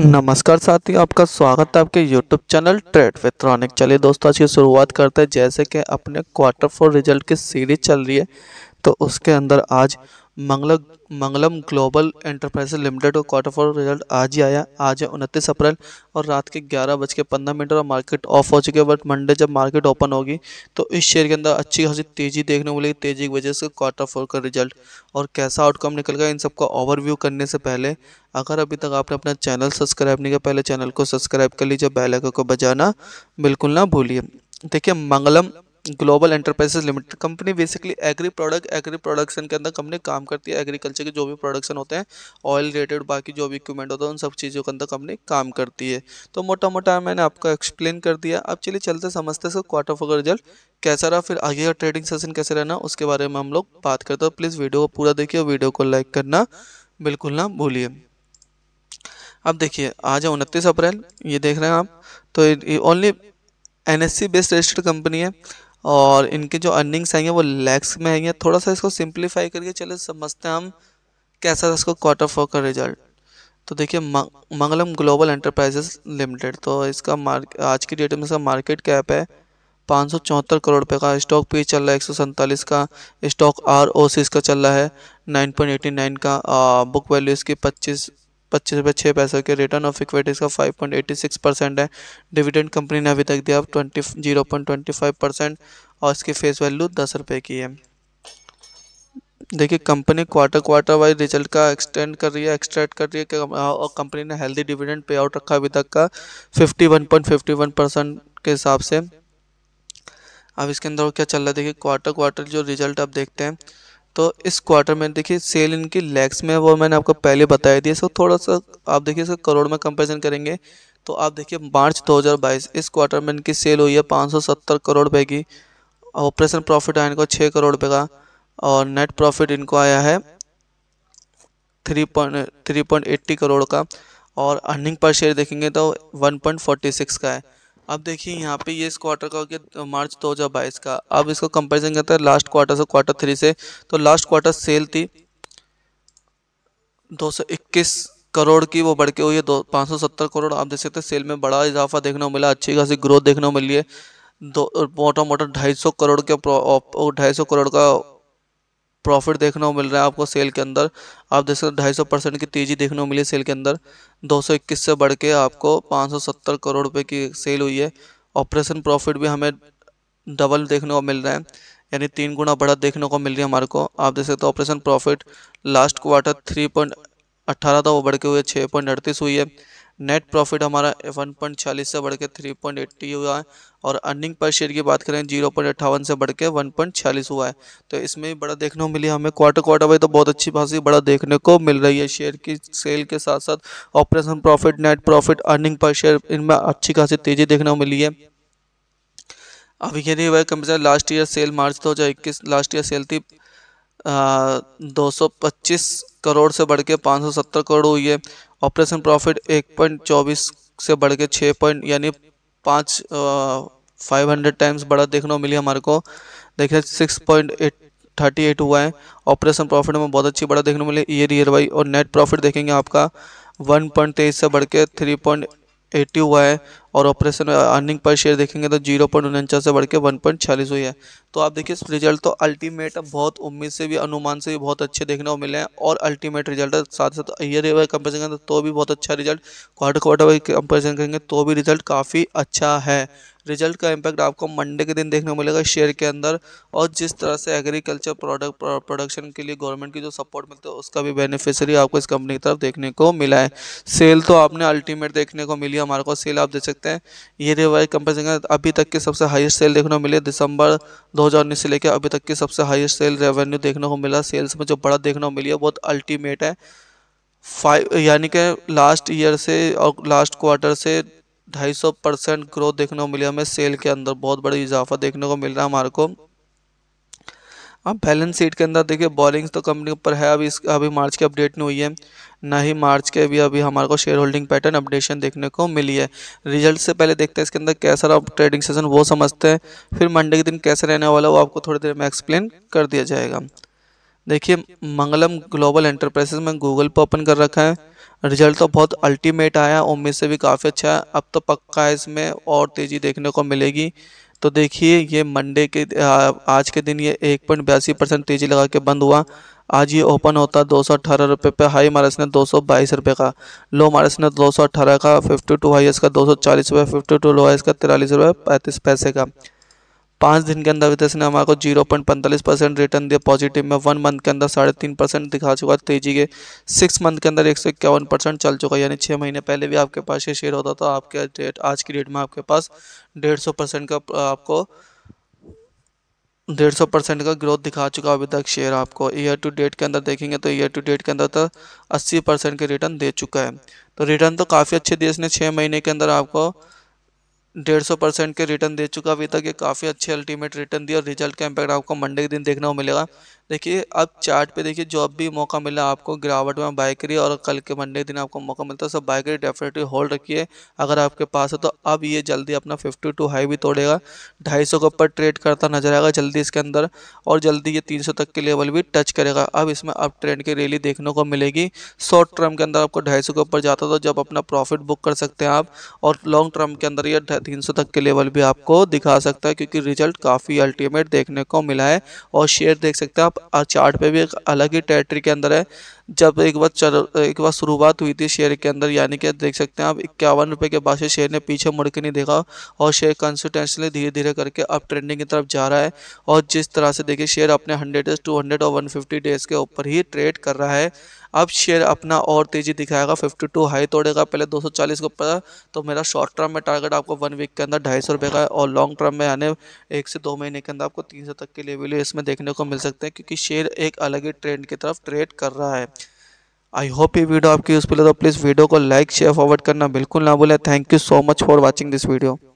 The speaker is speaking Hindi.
नमस्कार साथियों आपका स्वागत है आपके यूट्यूब चैनल ट्रेड वेत्रॉनिक चलिए दोस्तों आज की शुरुआत करते हैं जैसे कि अपने क्वार्टर फोर रिजल्ट की सीरीज चल रही है तो उसके अंदर आज Mangal Mangalam global enterprise limited का क्वार्टर फोर रिजल्ट आज ही आया आज है उनतीस अप्रैल और रात के ग्यारह बज के पंद्रह मिनट और मार्केट ऑफ हो चुकी है बट मंडे जब मार्केट ओपन होगी तो इस शेयर के अंदर अच्छी खासी तेज़ी देखने को मिलेगी तेज़ी की वजह से क्वार्टर फोर का रिजल्ट और कैसा आउटकम गया इन सबका ओवरव्यू करने से पहले अगर अभी तक आपने अपना चैनल सब्सक्राइब नहीं किया पहले चैनल को सब्सक्राइब कर लीजिए बेल को बजाना बिल्कुल ना भूलिए देखिए Mangalam global enterprises limited company basically agri product agri production के अंदर कंपनी काम करती है एग्रीकल्चर के जो भी प्रोडक्शन होते हैं ऑयल रिलेटेड बाकी जो भी इक्विपमेंट होता है उन सब चीज़ों के अंदर कंपनी काम करती है तो मोटा मोटा मैंने आपको एक्सप्लेन कर दिया अब चलिए चलते समझते सर क्वार्टर फोर का रिजल्ट कैसा रहा फिर आगे का ट्रेडिंग सेशन कैसे रहना उसके बारे में हम लोग बात करते हैं प्लीज़ वीडियो तो को पूरा देखिए वीडियो को लाइक करना बिल्कुल ना भूलिए अब देखिए आज है उनतीस अप्रैल ये देख रहे हैं आप तो only N based registered company है और इनके जो अर्निंग्स आएंगे वो लैक्स में आएंगे थोड़ा सा इसको सिंप्लीफाई करके चले समझते हैं हम कैसा था इसको क्वार्टर फोर का रिजल्ट तो देखिए मंगलम ग्लोबल एंटरप्राइजेस लिमिटेड तो इसका मार्क आज की डेट में इसका मार्केट कैप है पाँच सौ चौहत्तर करोड़ रुपये का स्टॉक पी e चल रहा है एक सौ सैंतालीस का स्टॉक आर ओ सी इसका चल रहा है नाइन पॉइंट एटी नाइन का बुक वैल्यू इसकी पच्चीस पच्चीस रुपये छः पैसे के रिटर्न ऑफ इक्विटीज़ का five point eighty six percent है डिविडेंड कंपनी ने अभी तक दिया twenty zero point twenty five percent और इसकी फेस वैल्यू दस रुपये की है देखिए company quarter quarter wise result का एक्सटेंड कर रही है एक्सट्रैक्ट कर रही है और कंपनी ने हेल्दी डिविडेंड पे आउट रखा अभी तक का fifty one point fifty one percent के हिसाब से अब इसके अंदर क्या चल रहा है देखिए क्वार्टर क्वार्टर जो रिजल्ट आप देखते हैं तो इस क्वार्टर में देखिए सेल इनकी लैक्स में वो मैंने आपको पहले बताया दिया सो थोड़ा सा आप देखिए इसका करोड़ में कंपेरिजन करेंगे तो आप देखिए मार्च 2022 इस क्वार्टर में इनकी सेल हुई है 570 करोड़ रुपये की ऑपरेशन प्रॉफिट आया इनको 6 करोड़ रुपये का और नेट प्रॉफिट इनको आया है three point three point eighty crore का और अर्निंग पर शेयर देखेंगे तो वन पॉइंट फोर्टी सिक्स का है अब देखिए यहाँ पे ये इस क्वार्टर का हो गया मार्च 2022 का अब इसको कंपेरिजन करते हैं लास्ट क्वार्टर से क्वार्टर थ्री से तो लास्ट क्वार्टर सेल थी 221 करोड़ की वो बढ़ के हुई है दो पाँच करोड़ आप देख सकते हैं सेल में बड़ा इजाफा देखने को मिला अच्छी खासी ग्रोथ देखने को मिली है दो मोटा मोटा ढाई करोड़ के ढाई करोड़ का प्रॉफिट देखने को मिल रहा है आपको सेल के अंदर आप देख सकते ढाई सौ परसेंट की तेज़ी देखने को मिली सेल के अंदर 221 से बढ़ के आपको 570 करोड़ रुपए की सेल हुई है ऑपरेशन प्रॉफिट भी हमें डबल देखने को मिल रहा है यानी तीन गुना बढ़त देखने को मिल रही है हमारे को आप देख सकते हो operation profit last quarter three point अट्ठारह था वो बढ़ के हुए छः पॉइंट अड़तीस हुई है नेट प्रॉफिट हमारा वन पॉइंट छियालीस से बढ़ के थ्री पॉइंट एट्टी हुआ है और अर्निंग पर शेयर की बात करें जीरो पॉइंट अट्ठावन से बढ़ के वन पॉइंट छियालीस हुआ है तो इसमें भी बड़ा देखने को मिली हमें क्वार्टर क्वार्टर वाई तो बहुत अच्छी खासी बड़ा देखने को मिल रही है शेयर की सेल के साथ साथ operation profit net profit earning per share इनमें अच्छी खासी तेज़ी देखने को मिली है अभी ये नहीं हुआ कम से कम लास्ट ईयर सेल मार्च दो हज़ार इक्कीस लास्ट ईयर सेल थी दो सौ पच्चीस करोड़ से बढ़ के पाँच सौ सत्तर करोड़ हुई है ऑपरेशन प्रॉफिट एक पॉइंट चौबीस से बढ़ के छः पॉइंट यानी पाँच फाइव हंड्रेड टाइम्स बड़ा देखने को मिली हमारे को देखिए six point eight thirty eight हुआ है ऑपरेशन प्रॉफिट में बहुत अच्छी बड़ा देखने को मिली ईयर ईयर वाई और नेट प्रॉफिट देखेंगे आपका वन पॉइंट तेईस से बढ़ के थ्री पॉइंट एट्टी हुआ है और ऑपरेशन अर्निंग पर शेयर देखेंगे तो जीरो पॉइंट उनचास से बढ़ के वन पॉइंट छियालीस हुई है तो आप देखिए रिजल्ट तो अल्टीमेट बहुत उम्मीद से भी अनुमान से भी बहुत अच्छे देखने को मिले हैं और अल्टीमेट रिजल्ट साथ साथ ईयर वाइज कंपेरिजन करेंगे तो भी बहुत अच्छा result quarter quarter wise comparison करेंगे तो भी रिजल्ट काफ़ी अच्छा है रिजल्ट का इम्पैक्ट आपको मंडे के दिन देखने को मिलेगा शेयर के अंदर और जिस तरह से एग्रीकल्चर प्रोडक्ट प्रोडक्शन के लिए गवर्नमेंट की जो सपोर्ट मिलती है उसका भी बेनिफिशरी आपको इस कंपनी की तरफ देखने को मिला है सेल तो आपने अल्टीमेट देखने को मिली हमारे को सेल आप देख सकते सकते हैं ये रिवाइज कंपेरिजन अभी तक की सबसे हाईस्ट सेल देखने को मिली दिसंबर 2019 से लेकर अभी तक की सबसे हाइस्ट सेल रेवेन्यू देखने को मिला सेल्स में जो बड़ा देखने को मिली है बहुत अल्टीमेट है फाइव यानी कि लास्ट ईयर से और लास्ट क्वार्टर से 250 परसेंट ग्रोथ देखने को मिली हमें सेल के अंदर बहुत बड़ी इजाफा देखने को मिल रहा है हमारे को अब बैलेंस शीट के अंदर देखिए बॉलिंग्स तो कंपनी पर है अभी इस अभी मार्च की अपडेट नहीं हुई है ना ही मार्च के अभी अभी हमारे को शेयर होल्डिंग पैटर्न अपडेशन देखने को मिली है रिजल्ट से पहले देखते हैं इसके अंदर कैसा रहा ट्रेडिंग सेशन वो समझते हैं फिर मंडे के दिन कैसे रहने वाला वो आपको थोड़ी देर में एक्सप्लेन कर दिया जाएगा देखिए मंगलम ग्लोबल एंटरप्राइजेस में गूगल पर ओपन कर रखा है रिजल्ट तो बहुत अल्टीमेट आया उम्मीद से भी काफ़ी अच्छा है अब तो पक्का है इसमें और तेज़ी देखने को मिलेगी तो देखिए ये मंडे के आज के दिन ये एक पॉइंट बयासी परसेंट तेज़ी लगा के बंद हुआ आज ये ओपन होता दो सौ अठारह रुपये पर हाई मारस ने दो सौ बाईस रुपये का लो मारस ने दो सौ अठारह का फिफ्टी टू हाई इसका दो सौ चालीस रुपये फिफ्टी टू लो हाई इसका तिरालीस रुपये पैंतीस पैसे का पाँच दिन के अंदर विदेश ने हमारे को जीरो पॉइंट पैंतालीस परसेंट रिटर्न दिया पॉजिटिव में वन मंथ के अंदर साढ़े तीन परसेंट दिखा चुका तेजी के सिक्स मंथ के अंदर एक सौ इक्यावन परसेंट चल चुका है यानी छः महीने पहले भी आपके पास ये शेयर होता था आपके डेट आज की डेट में आपके पास डेढ़ सौ परसेंट का आपको डेढ़ सौ परसेंट का ग्रोथ दिखा चुका है अभी तक शेयर आपको ईयर टू डेट के अंदर देखेंगे तो ईयर टू डेट के अंदर तो अस्सी परसेंट के रिटर्न दे चुका है तो रिटर्न तो काफ़ी अच्छे दिए इसने छः महीने के अंदर आपको डेढ़ सौ परसेंट के रिटर्न दे चुका अभी तक ये काफ़ी अच्छे अल्टीमेट रिटर्न दिया और रिजल्ट का इम्पैक्ट आपको मंडे के दिन देखने को मिलेगा देखिए अब चार्ट पे देखिए जो भी मौका मिला आपको गिरावट में बाय करिए और कल के मंडे दिन आपको मौका मिलता है सब बाय करिए डेफिनेटली होल्ड रखिए अगर आपके पास है तो अब ये जल्दी अपना फिफ्टी टू हाई भी तोड़ेगा ढाई सौ के ऊपर ट्रेड करता नजर आएगा जल्दी इसके अंदर और जल्दी ये तीन सौ तक के लेवल भी टच करेगा अब इसमें अब ट्रेंड की रैली देखने को मिलेगी शॉर्ट टर्म के अंदर आपको ढाई सौ के ऊपर जाता तो जब अपना प्रॉफिट बुक कर सकते हैं आप और लॉन्ग टर्म के अंदर ये तीन सौ तक के लेवल भी आपको दिखा सकता है क्योंकि रिजल्ट काफ़ी अल्टीमेट देखने को मिला है और शेयर देख सकते हैं आप आप चार्ट पे भी एक अलग ही टेरिटरी के अंदर है जब एक बार चल एक बार शुरुआत हुई थी शेयर के अंदर यानी कि देख सकते हैं आप इक्यावन रुपये के बाद से शेयर ने पीछे मुड़ के नहीं देखा और शेयर कंसिस्टेंसली धीरे धीरे करके अब ट्रेंडिंग की तरफ जा रहा है और जिस तरह से देखिए शेयर अपने हंड्रेड डेज टू हंड्रेड और वन फिफ्टी डेज़ के ऊपर ही ट्रेड कर रहा है अब शेयर अपना और तेज़ी दिखाएगा 52 हाई तोड़ेगा पहले 240 के ऊपर तो मेरा शॉर्ट टर्म में टारगेट आपको वन वीक के अंदर ढाई सौ रुपये का और लॉन्ग टर्म में आने एक से दो महीने के अंदर आपको तीन सौ तक के लेवल इसमें देखने को मिल सकते हैं क्योंकि शेयर एक अलग ही ट्रेंड की तरफ ट्रेड कर रहा है आई होप ये वीडियो आपकी यूज़फुल है तो प्लीज़ वीडियो को लाइक शेयर फॉरवर्ड करना बिल्कुल ना भूलें thank you so much for watching this video